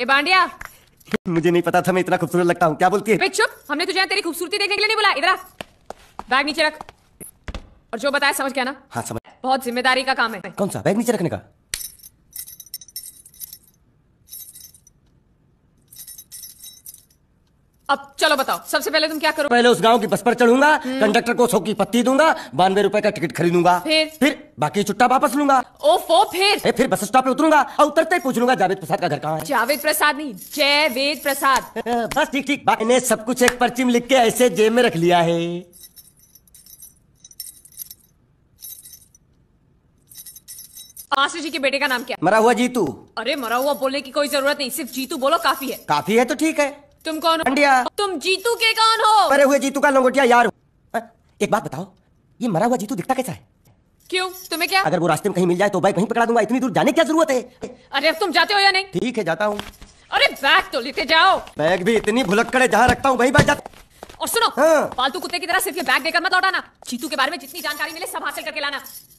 ए बांडिया मुझे नहीं पता था मैं इतना खूबसूरत लगता हूँ क्या बोलती है चुप हमने तुझे तेरी खूबसूरती देखने के लिए नहीं बोला इधर बैग नीचे रख और जो बताया समझ गया ना हाँ समझ बहुत जिम्मेदारी का काम है कौन सा बैग नीचे रखने का अब चलो बताओ सबसे पहले तुम क्या करो पहले उस गांव की बस पर चढ़ूंगा हम्म। कंडक्टर को सौ की पत्ती दूंगा बानवे रुपए का टिकट खरीदूंगा फिर फिर बाकी छुट्टा वापस लूंगा फो फिर ए, फिर बस स्टॉप पे उतरूंगा और उतरते ही पूछ लूंगा जावेद प्रसाद का घर कहाँ है जावेद प्रसाद नहीं जयवेद प्रसाद बस ठीक ठीक मैंने सब कुछ एक पर्ची में लिख के ऐसे जेब में रख लिया है जी के बेटे का नाम क्या मरा हुआ जीतू अरे मरा हुआ बोलने की कोई जरूरत नहीं सिर्फ जीतू बोलो काफी है काफी है तो ठीक है तुम कौन हो तुम जीतू के कौन हो मरे हुए जीतू का लंगोटिया यार एक बात बताओ ये मरा हुआ जीतू दिखता कैसा है क्यों तुम्हें क्या अगर वो रास्ते में कहीं मिल जाए तो भाई कहीं पकड़ा दूंगा इतनी दूर जाने की जरूरत है अरे अब तुम जाते हो या नहीं ठीक है जाता हूँ अरे बैग तो लेते जाओ बैग भी इतनी भुलक्कड़े जहाँ रखता हूँ भाई बैग जाता और सुनो हाँ। पालतू कुत्ते की तरह सिर्फ ये बैग देकर मत लौटाना चीतू के बारे में जितनी जानकारी मिले सब हासिल करके लाना